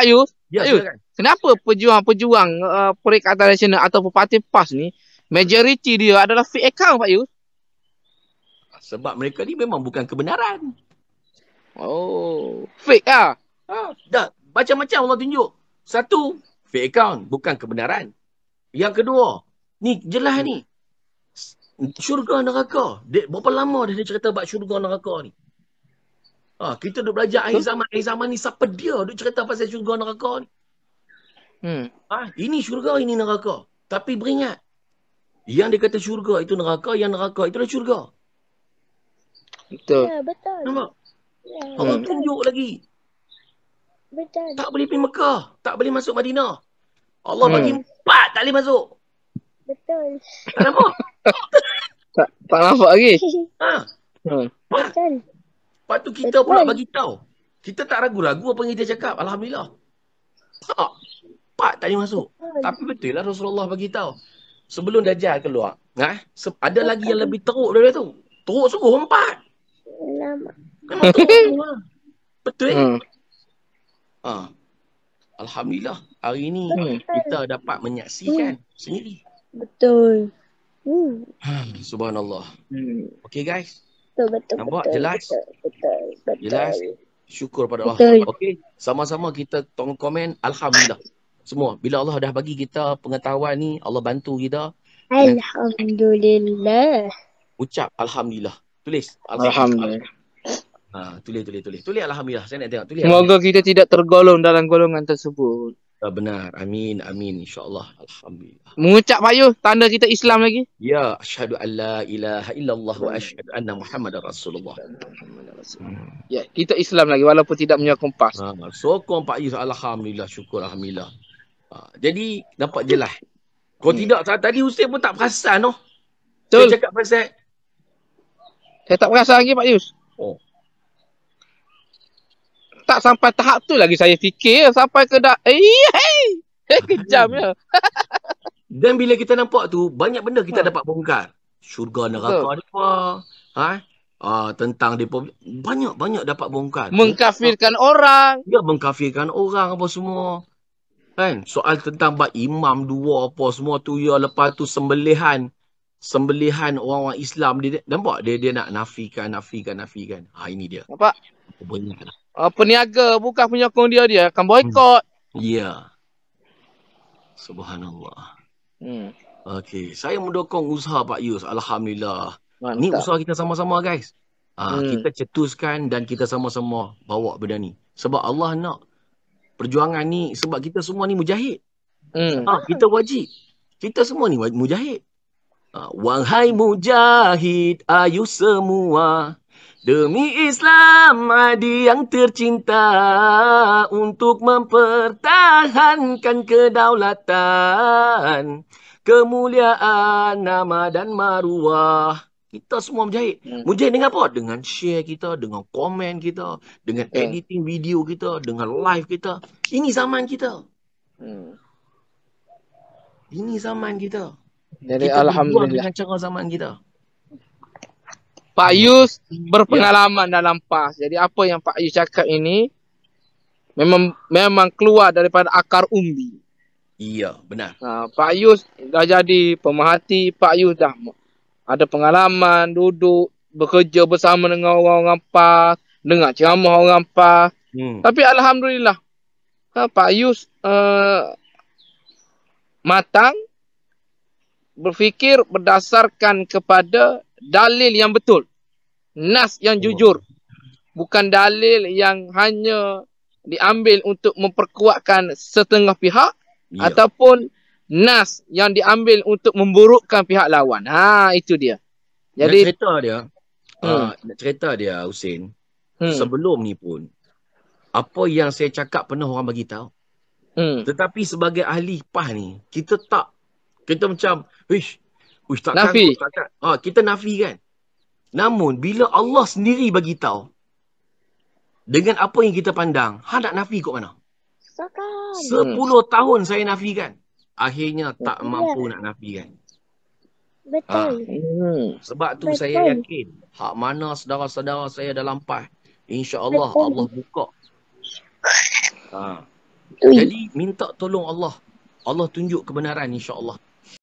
Pak Yu. Ya, Yu. Kenapa pejuang-pejuang uh, Perikatan Nasional atau Parti PAS ni majoriti dia adalah fake account Pak Yu? Sebab mereka ni memang bukan kebenaran. Oh, fake ah. Ah, dah macam-macam Allah tunjuk. Satu, fake account bukan kebenaran. Yang kedua, ni jelas hmm. ni. Syurga neraka. Dia, berapa lama dah dia cerita bab syurga neraka ni? Ha, kita duk belajar akhir zaman. Akhir zaman ni siapa dia duk cerita pasal syurga neraka ni. Hmm. Ha, ini syurga, ini neraka. Tapi beringat. Yang dia kata syurga itu neraka, yang neraka itu adalah syurga. Betul. Ya, betul. Nampak? Ya, Allah betul. tunjuk lagi. Betul. Tak boleh pergi Mekah. Tak boleh masuk Madinah. Allah hmm. bagi empat tak boleh masuk. Betul. Tak nampak? tak, tak nampak lagi. Ha. Hmm. Betul. Lepas tu kita Betul. pula bagi tahu. Kita tak ragu-ragu apa yang dia cakap. Alhamdulillah. Tak. Pak tak masuk. Tapi betul lah Rasulullah bagi tahu. Sebelum Dajjal keluar. Ha? Se- ada lagi yang lebih teruk daripada tu. Teruk sungguh empat. Memang teruk. Lah. betul eh? Hmm. Ha. Alhamdulillah. Hari ni betul. kita dapat menyaksikan hmm. sendiri. Betul. Hmm. hmm subhanallah. Hmm. Okay guys. Betul, betul, Nampak betul, jelas? betul jelas syukur pada Allah okey sama-sama kita tolong komen alhamdulillah semua bila Allah dah bagi kita pengetahuan ni Allah bantu kita alhamdulillah ucap alhamdulillah tulis alhamdulillah, alhamdulillah. Ha, tulis, tulis, tulis. Tulis Alhamdulillah. Saya nak tengok. Tulis Semoga kita tidak tergolong dalam golongan tersebut. Ah, benar. Amin. Amin. Insya Allah, Alhamdulillah. Mengucap payu tanda kita Islam lagi. Ya. Ashadu alla la ilaha illallah wa ashadu anna Muhammad Rasulullah. Hmm. Ya, kita Islam lagi walaupun tidak punya kompas. Ha, sokong Pak Yus alhamdulillah syukur alhamdulillah. Ha, jadi dapat jelas. Kau hmm. tidak tadi Husin pun tak perasan noh. Betul. Dia cakap pasal Saya tak perasan lagi Pak Yus. Oh. Tak sampai tahap tu lagi saya fikir sampai ke dah. Eh, kejam ya. Dan bila kita nampak tu, banyak benda kita ha. dapat bongkar. Syurga neraka ni apa? Ha? uh, tentang depa banyak-banyak dapat bongkar. Mengkafirkan ya? orang. Ya mengkafirkan orang apa semua. Kan? Soal tentang bab imam dua apa semua tu ya lepas tu sembelihan sembelihan orang-orang Islam dia nampak dia dia nak nafikan nafikan nafikan. Ha ini dia. Nampak? Apa banyak lah. Uh, peniaga bukan penyokong dia dia akan boikot. Hmm. Ya. Subhanallah. Hmm. Okey, saya mendukung usaha Pak Yus. Alhamdulillah. Ha, ni usaha kita sama-sama guys. Ha, hmm. Kita cetuskan dan kita sama-sama bawa benda ni. Sebab Allah nak perjuangan ni. Sebab kita semua ni mujahid. Hmm. Ha, kita wajib. Kita semua ni mujahid. Ha, Wahai mujahid ayuh semua. Demi Islam adi yang tercinta untuk mempertahankan kedaulatan kemuliaan nama dan maruah kita semua menjahit. Hmm. Menjahit dengan apa? Dengan share kita, dengan komen kita, dengan hmm. editing video kita, dengan live kita. Ini zaman kita. Hmm. Ini zaman kita. Jadi kita alhamdulillah dengan cara zaman kita. Pak Yus berpengalaman ya. dalam PAS. Jadi apa yang Pak Yus cakap ini memang memang keluar daripada akar umbi. Iya, benar. Uh, Pak Yus dah jadi pemerhati, Pak Yus dah ada pengalaman duduk bekerja bersama dengan orang-orang PAS, dengar ceramah orang PAS. Hmm. Tapi alhamdulillah ha, Pak Yus uh, matang berfikir berdasarkan kepada dalil yang betul. Nas yang hmm. jujur. Bukan dalil yang hanya diambil untuk memperkuatkan setengah pihak yeah. ataupun nas yang diambil untuk memburukkan pihak lawan. Ha itu dia. Jadi hmm. ah, nak cerita dia. Hmm. Uh, cerita dia Husin. Hmm. Sebelum ni pun apa yang saya cakap pernah orang bagi tahu. Hmm. Tetapi sebagai ahli PAH ni, kita tak kita macam, "Wish, wish takkan nafi. Ha, uh, kita nafi kan. Namun bila Allah sendiri bagi tahu dengan apa yang kita pandang, ha nak nafi kok mana? Sekarang. 10 tahun saya nafikan akhirnya tak mampu nak nafikan. Betul. Ha. Sebab tu Betul. saya yakin hak mana saudara-saudara saya dalam lampas. InsyaAllah Betul. Allah buka. Ha. Jadi minta tolong Allah. Allah tunjuk kebenaran insyaAllah.